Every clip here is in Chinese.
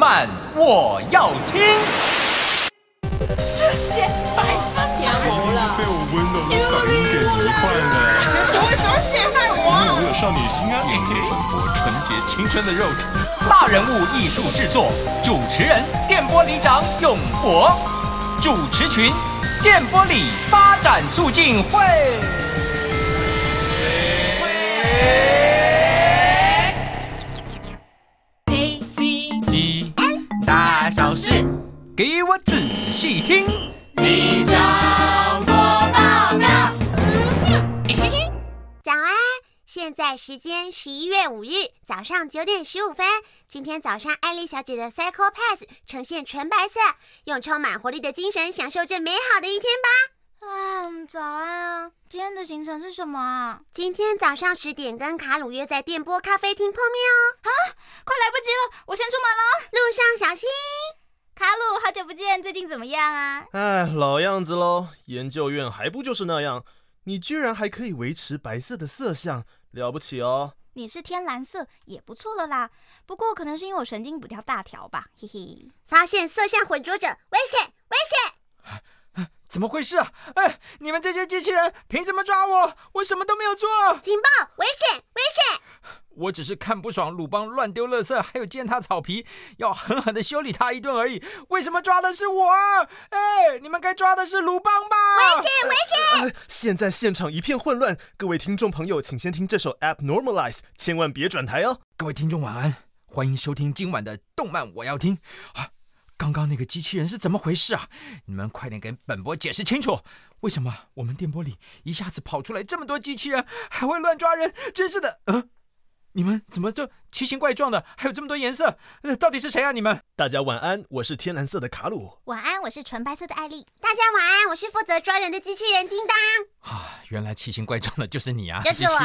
慢，我要听。这些白色棉花了。被我温柔的嗓音给迷垮了。你为什么陷害我？因为我有少女心啊！聆听电波，纯洁青春的肉体。大人物艺术制作，主持人电波里长永博，主持群电波里发展促进会。给我仔细听。你叫我报告。嗯哼，早安，现在时间十一月五日早上九点十五分。今天早上，艾丽小姐的 Cycle p a s s 呈现纯白色，用充满活力的精神享受这美好的一天吧。嗯，早安。今天的行程是什么？今天早上十点跟卡鲁约在电波咖啡厅碰面哦。啊，快来不及了，我先出门了，路上小心。卡鲁，好久不见，最近怎么样啊？哎，老样子喽，研究院还不就是那样。你居然还可以维持白色的色相，了不起哦。你是天蓝色，也不错了啦。不过可能是因为我神经不较大条吧，嘿嘿。发现色相混浊者，危险，危险。怎么回事啊？哎，你们这些机器人凭什么抓我？我什么都没有做！警报，危险，危险！我只是看不爽鲁邦乱丢垃圾，还有践踏草皮，要狠狠的修理他一顿而已。为什么抓的是我？哎，你们该抓的是鲁邦吧？危险，危险！现在现场一片混乱，各位听众朋友，请先听这首 App Normalize，千万别转台哦。各位听众晚安，欢迎收听今晚的动漫我要听。刚刚那个机器人是怎么回事啊？你们快点给本博解释清楚，为什么我们电波里一下子跑出来这么多机器人，还会乱抓人？真是的，嗯，你们怎么就……奇形怪状的，还有这么多颜色，呃，到底是谁啊？你们大家晚安，我是天蓝色的卡鲁。晚安，我是纯白色的艾丽。大家晚安，我是负责抓人的机器人叮当。啊，原来奇形怪状的就是你啊，就是我。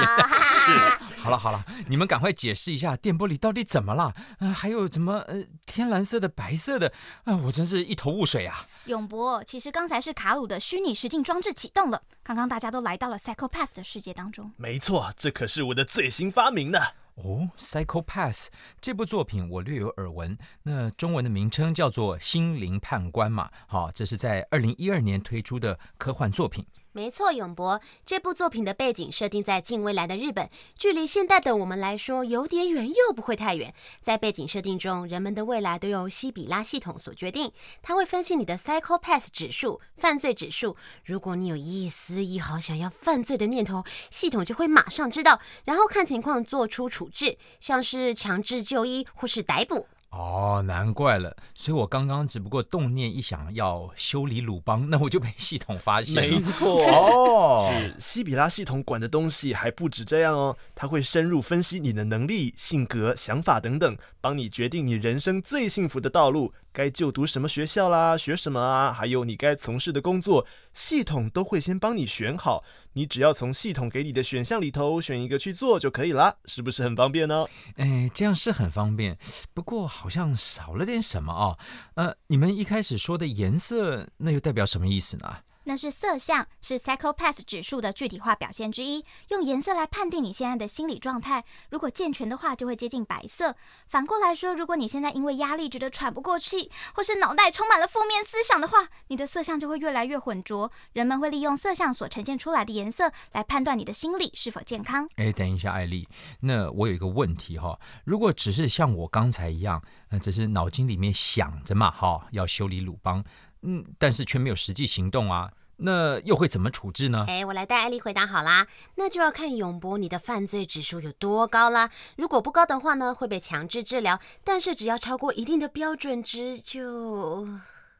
好了好了，你们赶快解释一下电波里到底怎么了？呃，还有什么呃，天蓝色的、白色的，啊，我真是一头雾水啊。永博，其实刚才是卡鲁的虚拟实境装置启动了，刚刚大家都来到了 psychopath 的世界当中。没错，这可是我的最新发明呢。哦，《Psychopath》这部作品我略有耳闻，那中文的名称叫做《心灵判官》嘛。好，这是在二零一二年推出的科幻作品。没错，永博这部作品的背景设定在近未来的日本，距离现代的我们来说有点远，又不会太远。在背景设定中，人们的未来都由西比拉系统所决定，它会分析你的 p s y c h o p a t h 指数、犯罪指数。如果你有一丝一毫想要犯罪的念头，系统就会马上知道，然后看情况做出处置，像是强制就医或是逮捕。哦，难怪了。所以我刚刚只不过动念一想，要修理鲁邦，那我就被系统发现没错，哦，西比拉系统管的东西还不止这样哦，他会深入分析你的能力、性格、想法等等，帮你决定你人生最幸福的道路。该就读什么学校啦，学什么啊，还有你该从事的工作，系统都会先帮你选好，你只要从系统给你的选项里头选一个去做就可以了，是不是很方便呢？哎，这样是很方便，不过好像少了点什么哦。呃，你们一开始说的颜色，那又代表什么意思呢？那是色相，是 psychopath 指数的具体化表现之一。用颜色来判定你现在的心理状态，如果健全的话，就会接近白色。反过来说，如果你现在因为压力觉得喘不过气，或是脑袋充满了负面思想的话，你的色相就会越来越浑浊。人们会利用色相所呈现出来的颜色来判断你的心理是否健康。哎，等一下，艾丽，那我有一个问题哈，如果只是像我刚才一样，那只是脑筋里面想着嘛，哈，要修理鲁邦。嗯，但是却没有实际行动啊，那又会怎么处置呢？哎，我来带艾莉回答好啦，那就要看永博你的犯罪指数有多高啦。如果不高的话呢，会被强制治疗，但是只要超过一定的标准值就，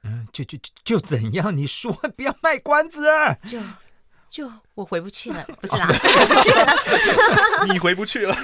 嗯，就就就怎样？你说，不要卖关子。就。就我回不去了，不是啦，就回不去了。你回不去了。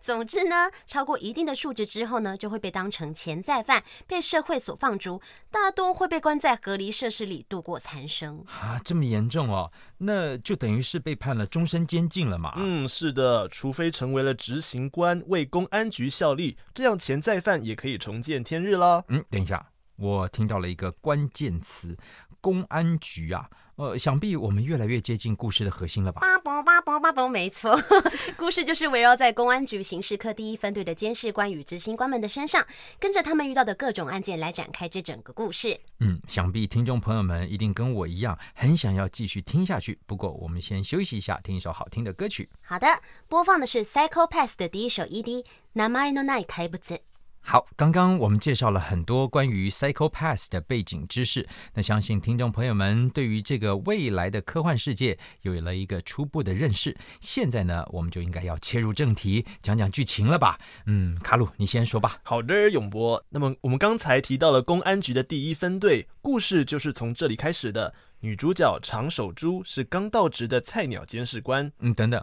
总之呢，超过一定的数值之后呢，就会被当成潜在犯，被社会所放逐，大多会被关在隔离设施里度过残生。啊，这么严重哦？那就等于是被判了终身监禁了嘛？嗯，是的，除非成为了执行官，为公安局效力，这样潜在犯也可以重见天日了。嗯，等一下。我听到了一个关键词，公安局啊，呃，想必我们越来越接近故事的核心了吧？巴博巴博巴博，没错，故事就是围绕在公安局刑事科第一分队的监视官与执行官们的身上，跟着他们遇到的各种案件来展开这整个故事。嗯，想必听众朋友们一定跟我一样，很想要继续听下去。不过，我们先休息一下，听一首好听的歌曲。好的，播放的是 Psycho Pass 的第一首 ED，《名前のない怪物》。好，刚刚我们介绍了很多关于《Psycho Pass》的背景知识，那相信听众朋友们对于这个未来的科幻世界有了一个初步的认识。现在呢，我们就应该要切入正题，讲讲剧情了吧？嗯，卡鲁，你先说吧。好的，永波。那么我们刚才提到了公安局的第一分队，故事就是从这里开始的。女主角长手珠是刚到职的菜鸟监视官。嗯，等等。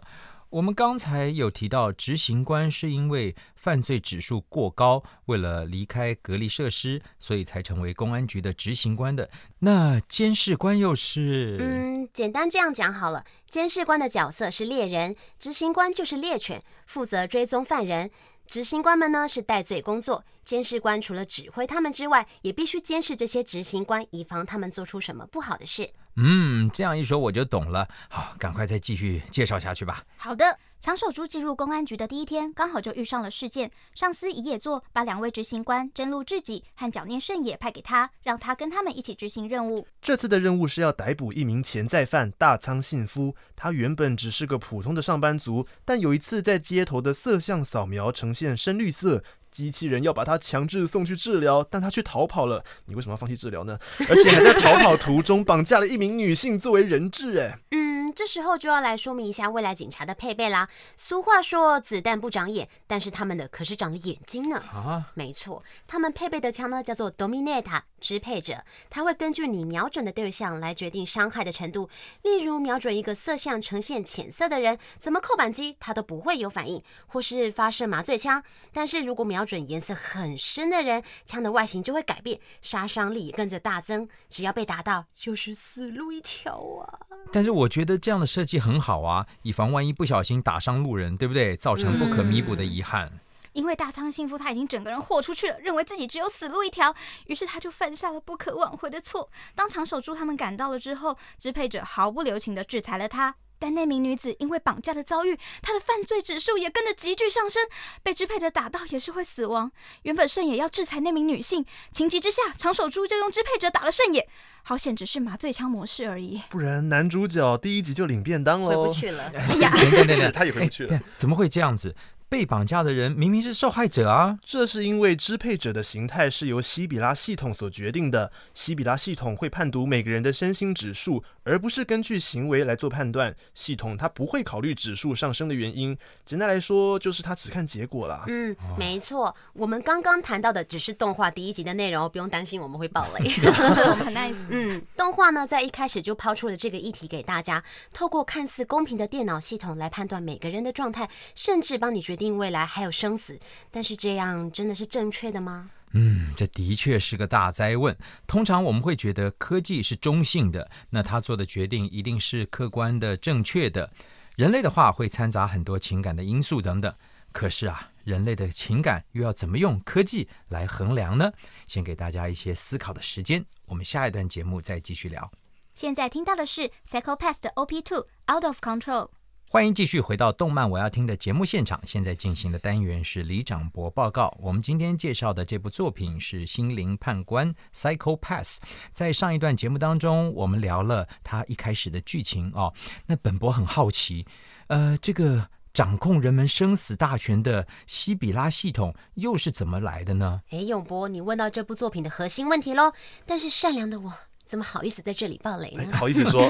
我们刚才有提到，执行官是因为犯罪指数过高，为了离开隔离设施，所以才成为公安局的执行官的。那监视官又是？嗯，简单这样讲好了。监视官的角色是猎人，执行官就是猎犬，负责追踪犯人。执行官们呢是带罪工作。监视官除了指挥他们之外，也必须监视这些执行官，以防他们做出什么不好的事。嗯，这样一说我就懂了。好，赶快再继续介绍下去吧。好的，长手猪进入公安局的第一天，刚好就遇上了事件。上司乙野作把两位执行官真露智己和角念胜也派给他，让他跟他们一起执行任务。这次的任务是要逮捕一名潜在犯大仓信夫。他原本只是个普通的上班族，但有一次在街头的色相扫描呈现深绿色。机器人要把他强制送去治疗，但他却逃跑了。你为什么要放弃治疗呢？而且还在逃跑途中绑架了一名女性作为人质。哎，嗯。这时候就要来说明一下未来警察的配备啦。俗话说子弹不长眼，但是他们的可是长了眼睛呢。啊，没错，他们配备的枪呢叫做 d o m i n a t a 支配者，它会根据你瞄准的对象来决定伤害的程度。例如瞄准一个色相呈现浅色的人，怎么扣扳机它都不会有反应，或是发射麻醉枪。但是如果瞄准颜色很深的人，枪的外形就会改变，杀伤力也跟着大增。只要被打到，就是死路一条啊。但是我觉得。这样的设计很好啊，以防万一不小心打伤路人，对不对？造成不可弥补的遗憾。因为大仓幸夫他已经整个人豁出去了，认为自己只有死路一条，于是他就犯下了不可挽回的错。当长手柱他们赶到了之后，支配者毫不留情的制裁了他。但那名女子因为绑架的遭遇，她的犯罪指数也跟着急剧上升。被支配者打到也是会死亡。原本圣野要制裁那名女性，情急之下，长手珠就用支配者打了圣野，好险，只是麻醉枪模式而已，不然男主角第一集就领便当了，回不去了，对对对，他回不去了，怎么会这样子？被绑架的人明明是受害者啊！这是因为支配者的形态是由希比拉系统所决定的。希比拉系统会判读每个人的身心指数，而不是根据行为来做判断。系统它不会考虑指数上升的原因。简单来说，就是它只看结果了。嗯，没错。我们刚刚谈到的只是动画第一集的内容，不用担心我们会爆雷。很 nice。嗯，动画呢在一开始就抛出了这个议题给大家，透过看似公平的电脑系统来判断每个人的状态，甚至帮你决定。定未来还有生死，但是这样真的是正确的吗？嗯，这的确是个大灾问。通常我们会觉得科技是中性的，那他做的决定一定是客观的、正确的。人类的话会掺杂很多情感的因素等等。可是啊，人类的情感又要怎么用科技来衡量呢？先给大家一些思考的时间，我们下一段节目再继续聊。现在听到的是 Psycho Pass 的 OP Two Out of Control。欢迎继续回到动漫我要听的节目现场。现在进行的单元是李长博报告。我们今天介绍的这部作品是《心灵判官》（Psychopath）。在上一段节目当中，我们聊了它一开始的剧情哦。那本博很好奇，呃，这个掌控人们生死大权的西比拉系统又是怎么来的呢？哎，永博，你问到这部作品的核心问题喽。但是善良的我。怎么好意思在这里爆雷呢？好意思说，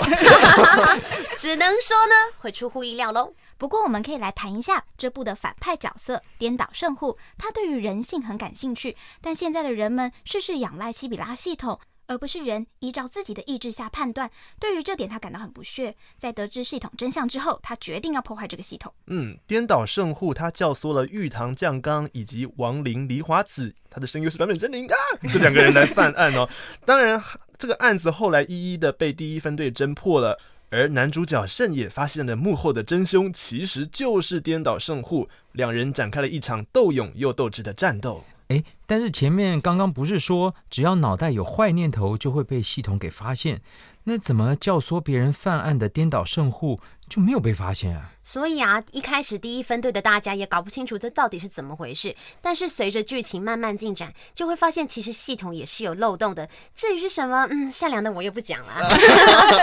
只能说呢，会出乎意料喽。不过我们可以来谈一下这部的反派角色颠倒圣护，他对于人性很感兴趣，但现在的人们事事仰赖西比拉系统。而不是人依照自己的意志下判断，对于这点他感到很不屑。在得知系统真相之后，他决定要破坏这个系统。嗯，颠倒圣护他教唆了玉堂将刚以及亡灵梨花子，他的声优是坂本真灵啊，这两个人来犯案哦。当然，这个案子后来一一的被第一分队侦破了，而男主角圣也发现了幕后的真凶其实就是颠倒圣护，两人展开了一场斗勇又斗智的战斗。哎，但是前面刚刚不是说，只要脑袋有坏念头就会被系统给发现，那怎么教唆别人犯案的颠倒圣户就没有被发现啊？所以啊，一开始第一分队的大家也搞不清楚这到底是怎么回事。但是随着剧情慢慢进展，就会发现其实系统也是有漏洞的。至于是什么，嗯，善良的我又不讲了。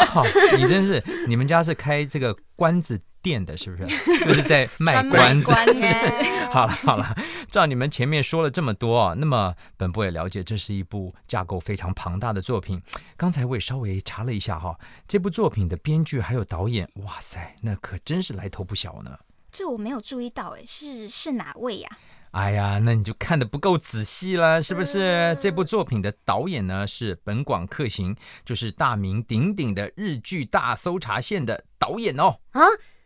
好，你真是，你们家是开这个关子？电的是不是 就是在 卖关子？好了好了，照你们前面说了这么多啊，那么本部也了解，这是一部架构非常庞大的作品。刚才我也稍微查了一下哈，这部作品的编剧还有导演，哇塞，那可真是来头不小呢。这我没有注意到哎，是是哪位呀？哎呀，那你就看的不够仔细了，是不是？这部作品的导演呢是本广克行，就是大名鼎鼎的日剧《大搜查线》的导演哦啊。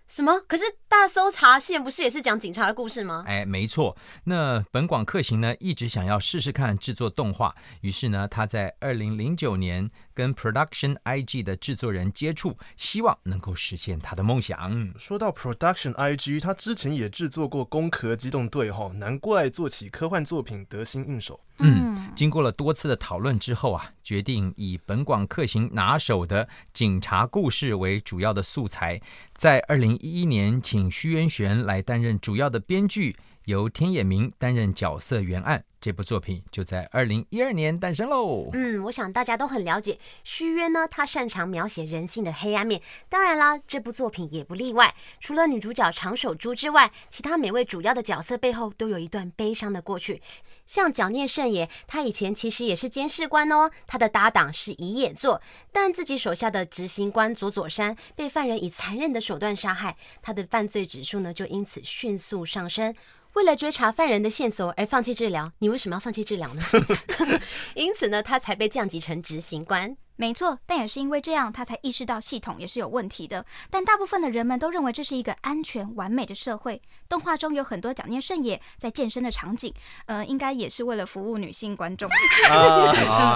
什么？可是《大搜查线》不是也是讲警察的故事吗？哎，没错。那本广克行呢，一直想要试试看制作动画，于是呢，他在二零零九年。跟 Production IG 的制作人接触，希望能够实现他的梦想。说到 Production IG，他之前也制作过《攻壳机动队》哈，难怪做起科幻作品得心应手。嗯，经过了多次的讨论之后啊，决定以本广克行拿手的警察故事为主要的素材，在二零一一年请徐原玄来担任主要的编剧。由天野明担任角色原案，这部作品就在二零一二年诞生喽。嗯，我想大家都很了解续约呢，他擅长描写人性的黑暗面，当然啦，这部作品也不例外。除了女主角长手珠之外，其他每位主要的角色背后都有一段悲伤的过去。像角念圣也，他以前其实也是监视官哦，他的搭档是乙野座，但自己手下的执行官佐佐山被犯人以残忍的手段杀害，他的犯罪指数呢就因此迅速上升。为了追查犯人的线索而放弃治疗，你为什么要放弃治疗呢？因此呢，他才被降级成执行官。没错，但也是因为这样，他才意识到系统也是有问题的。但大部分的人们都认为这是一个安全完美的社会。动画中有很多蒋聂圣也在健身的场景，呃，应该也是为了服务女性观众，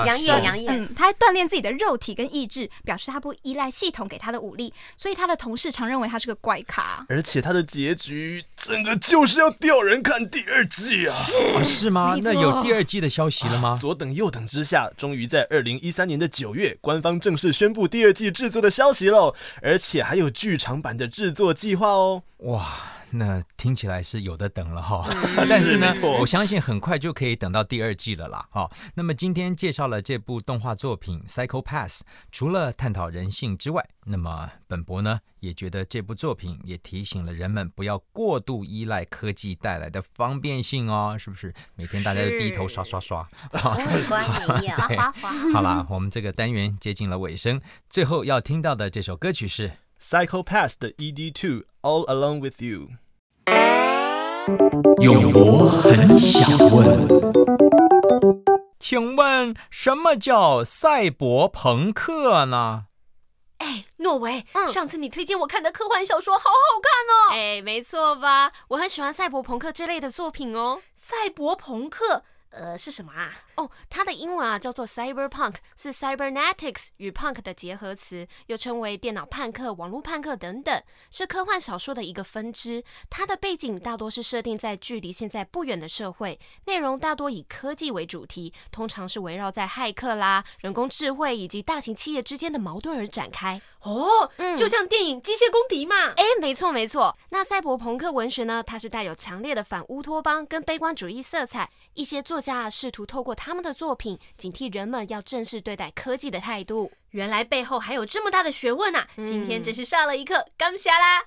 杨颖，杨颖，嗯，他锻炼自己的肉体跟意志，表示他不依赖系统给他的武力，所以他的同事常认为他是个怪咖。而且他的结局，整个就是要吊人看第二季啊？是吗？那有第二季的消息了吗？左等右等之下，终于在二零一三年的九月。官方正式宣布第二季制作的消息喽，而且还有剧场版的制作计划哦！哇。那听起来是有的等了哈，但是呢，我相信很快就可以等到第二季了啦。哈，那么今天介绍了这部动画作品《Psycho Pass》，除了探讨人性之外，那么本博呢也觉得这部作品也提醒了人们不要过度依赖科技带来的方便性哦，是不是？每天大家都低头刷刷刷，关 你好啦，我们这个单元接近了尾声，最后要听到的这首歌曲是。Psycho p a s h 的 E D Two All Along With You。有我很想问，请问什么叫赛博朋克呢？哎，诺维，上次你推荐我看的科幻小说好好看哦。哎，没错吧？我很喜欢赛博朋克这类的作品哦。赛博朋克，呃，是什么啊？哦，它的英文啊叫做 cyberpunk，是 cybernetics 与 punk 的结合词，又称为电脑叛客、网络叛客等等，是科幻小说的一个分支。它的背景大多是设定在距离现在不远的社会，内容大多以科技为主题，通常是围绕在骇客啦、人工智慧以及大型企业之间的矛盾而展开。哦，嗯，就像电影《机械公敌》嘛。哎，没错没错。那赛博朋克文学呢？它是带有强烈的反乌托邦跟悲观主义色彩，一些作家试图透过它。他们的作品警惕人们要正视对待科技的态度。原来背后还有这么大的学问啊！今天真是上了一课，刚下啦。